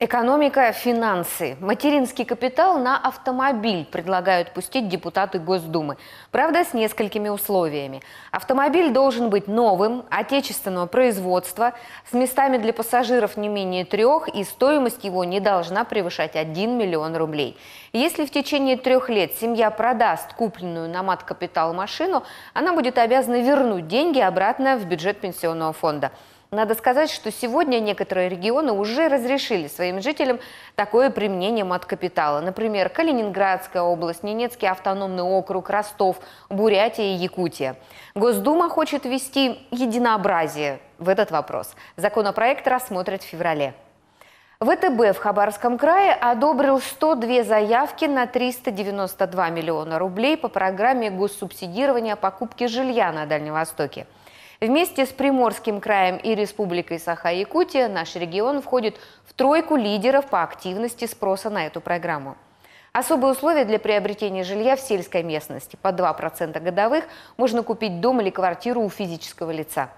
Экономика, финансы. Материнский капитал на автомобиль предлагают пустить депутаты Госдумы. Правда, с несколькими условиями. Автомобиль должен быть новым, отечественного производства, с местами для пассажиров не менее трех, и стоимость его не должна превышать 1 миллион рублей. Если в течение трех лет семья продаст купленную на мат-капитал машину, она будет обязана вернуть деньги обратно в бюджет пенсионного фонда. Надо сказать, что сегодня некоторые регионы уже разрешили своим жителям такое применение мат-капитала. Например, Калининградская область, Ненецкий автономный округ, Ростов, Бурятия и Якутия. Госдума хочет ввести единообразие в этот вопрос. Законопроект рассмотрят в феврале. ВТБ в Хабаровском крае одобрил 102 заявки на 392 миллиона рублей по программе госсубсидирования покупки жилья на Дальнем Востоке – Вместе с Приморским краем и Республикой Саха-Якутия наш регион входит в тройку лидеров по активности спроса на эту программу. Особые условия для приобретения жилья в сельской местности по 2% годовых можно купить дом или квартиру у физического лица.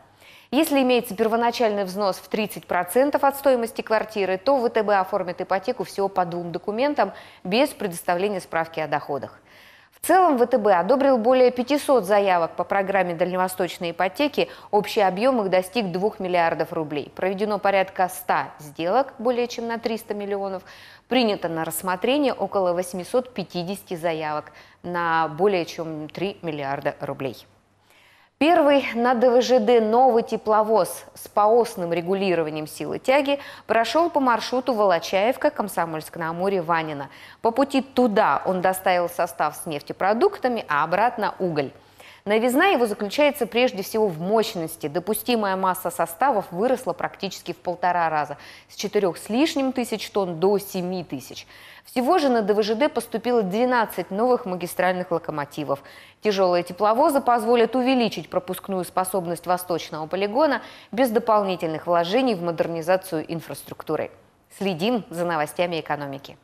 Если имеется первоначальный взнос в 30% от стоимости квартиры, то ВТБ оформит ипотеку всего по двум документам без предоставления справки о доходах. В целом ВТБ одобрил более 500 заявок по программе дальневосточной ипотеки, общий объем их достиг 2 миллиардов рублей. Проведено порядка 100 сделок, более чем на 300 миллионов. Принято на рассмотрение около 850 заявок на более чем 3 миллиарда рублей. Первый на ДВЖД новый тепловоз с поосным регулированием силы тяги прошел по маршруту Волочаевка, Комсомольск на Амуре, Ванина. По пути туда он доставил состав с нефтепродуктами, а обратно уголь. Новизна его заключается прежде всего в мощности. Допустимая масса составов выросла практически в полтора раза – с 4 с лишним тысяч тонн до 7 тысяч. Всего же на ДВЖД поступило 12 новых магистральных локомотивов. Тяжелые тепловозы позволят увеличить пропускную способность восточного полигона без дополнительных вложений в модернизацию инфраструктуры. Следим за новостями экономики.